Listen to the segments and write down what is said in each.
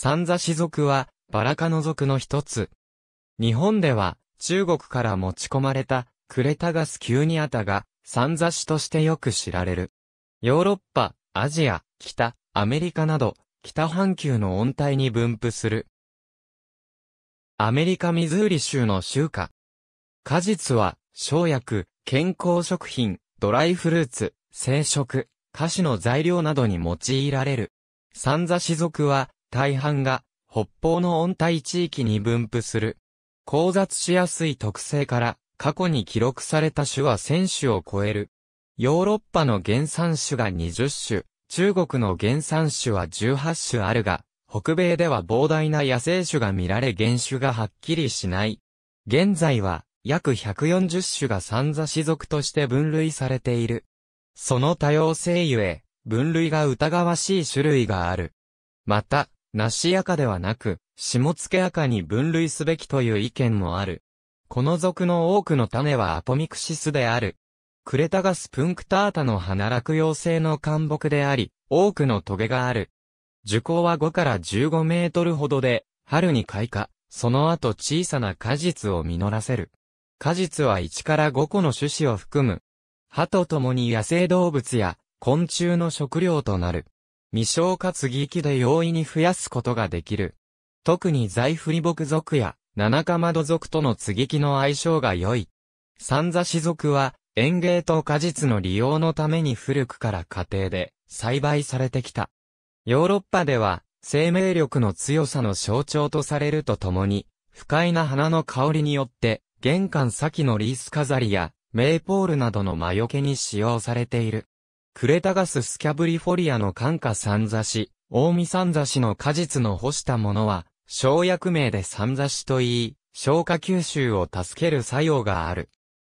三座氏族は、バラ科の族の一つ。日本では、中国から持ち込まれた、クレタガスキューニアタが、三座氏としてよく知られる。ヨーロッパ、アジア、北、アメリカなど、北半球の温帯に分布する。アメリカミズーリ州の州下。果実は、生薬、健康食品、ドライフルーツ、生食、菓子の材料などに用いられる。三座氏族は、大半が北方の温帯地域に分布する。交雑しやすい特性から過去に記録された種は1000種を超える。ヨーロッパの原産種が20種、中国の原産種は18種あるが、北米では膨大な野生種が見られ原種がはっきりしない。現在は約140種が三座種族として分類されている。その多様性ゆえ、分類が疑わしい種類がある。また、梨赤ではなく、下付赤に分類すべきという意見もある。この属の多くの種はアポミクシスである。クレタガスプンクタータの花落葉性の干木であり、多くのトゲがある。樹高は5から15メートルほどで、春に開花、その後小さな果実を実らせる。果実は1から5個の種子を含む。歯と共に野生動物や昆虫の食料となる。未消化継ぎ木で容易に増やすことができる。特に在振り木属や七カま族属との継ぎ木の相性が良い。三座子属は園芸と果実の利用のために古くから家庭で栽培されてきた。ヨーロッパでは生命力の強さの象徴とされるとともに、不快な花の香りによって玄関先のリース飾りやメイポールなどの魔除けに使用されている。クレタガススキャブリフォリアの寒夏三座し、大見三座しの果実の干したものは、生薬名で三座しといい、消化吸収を助ける作用がある。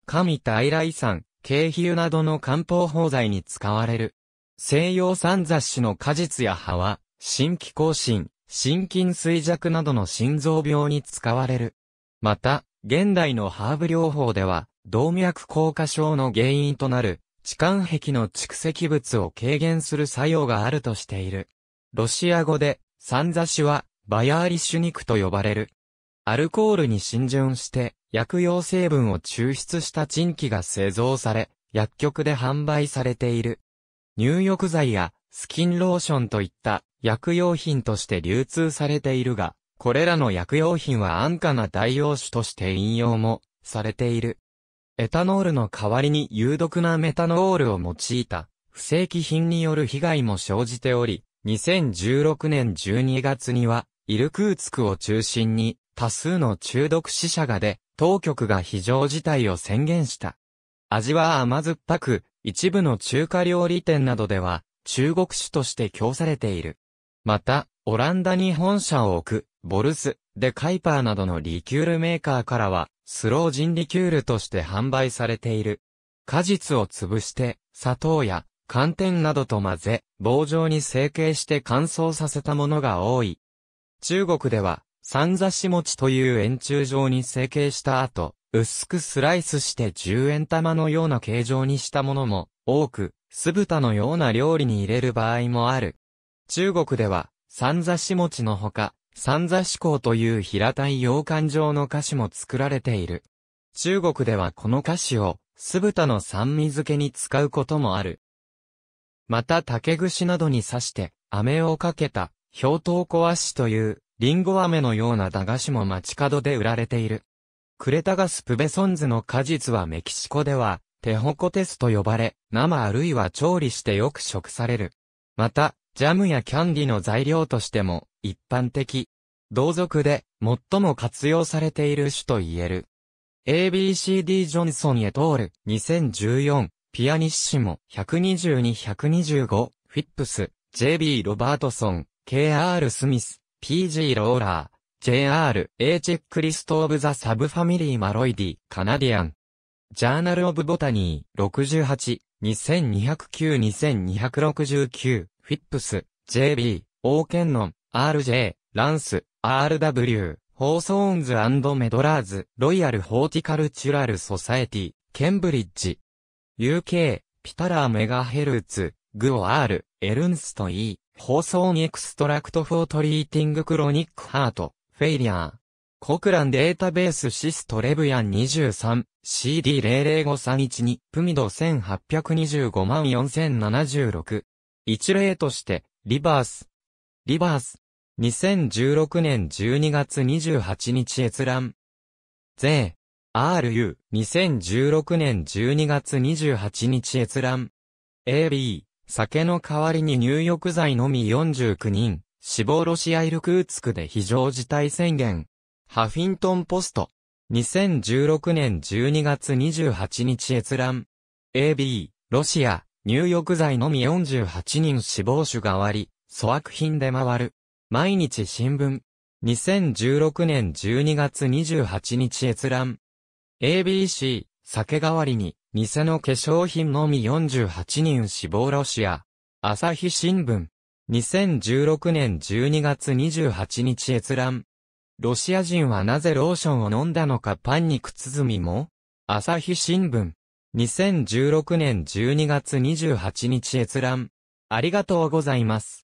神大来山、経皮油などの漢方法剤に使われる。西洋三雑誌の果実や葉は、心気更新、心筋衰弱などの心臓病に使われる。また、現代のハーブ療法では、動脈硬化症の原因となる、痴漢壁の蓄積物を軽減する作用があるとしている。ロシア語で、三座シは、バヤーリシュニクと呼ばれる。アルコールに浸潤して、薬用成分を抽出した賃気が製造され、薬局で販売されている。入浴剤やスキンローションといった薬用品として流通されているが、これらの薬用品は安価な代用種として引用もされている。エタノールの代わりに有毒なメタノールを用いた不正規品による被害も生じており、2016年12月には、イルクーツクを中心に多数の中毒死者が出、当局が非常事態を宣言した。味は甘酸っぱく、一部の中華料理店などでは中国酒として供されている。また、オランダに本社を置くボルス、デカイパーなどのリキュールメーカーからは、スロージンリキュールとして販売されている。果実を潰して、砂糖や寒天などと混ぜ、棒状に成形して乾燥させたものが多い。中国では、三座し餅という円柱状に成形した後、薄くスライスして十円玉のような形状にしたものも多く、酢豚のような料理に入れる場合もある。中国では、三座し餅のほか、三座志向という平たい洋館状の菓子も作られている。中国ではこの菓子を酢豚の酸味漬けに使うこともある。また竹串などに刺して飴をかけた氷糖小しというリンゴ飴のような駄菓子も街角で売られている。クレタガスプベソンズの果実はメキシコではテホコテスと呼ばれ生あるいは調理してよく食される。またジャムやキャンディの材料としても一般的。同族で、最も活用されている種と言える。ABCD ジョンソンへ通る2014、ピアニッシモ、122-125、フィップス、JB ロバートソン、KR スミス、PG ローラー、JR、A チェックリストオブザサブファミリーマロイディ、カナディアン。ジャーナルオブボタニー、68、2209-2269、フィップス、JB、オーケンノン、RJ、ランス、RW、ホーソーンズメドラーズ、ロイヤル・ホーティカルチュラル・ソサエティ、ケンブリッジ。UK、ピタラー・メガヘルツ、グオ・ R、エルンスト・ E、ホーソーン・エクストラクト・フォー・トリーティング・クロニック・ハート、フェイリアー。コクランデータベースシストレブヤン 23CD005312 プミド1825万4076一例としてリバースリバース2016年12月28日閲覧。税、RU、2016年12月28日閲覧。AB、酒の代わりに入浴剤のみ49人、死亡ロシアイルクーツクで非常事態宣言。ハフィントンポスト。2016年12月28日閲覧。AB、ロシア、入浴剤のみ48人死亡種が割り、粗悪品で回る。毎日新聞。2016年12月28日閲覧。ABC、酒代わりに、偽の化粧品のみ48人死亡ロシア。朝日新聞。2016年12月28日閲覧。ロシア人はなぜローションを飲んだのかパンに靴包みも朝日新聞。2016年12月28日閲覧。ありがとうございます。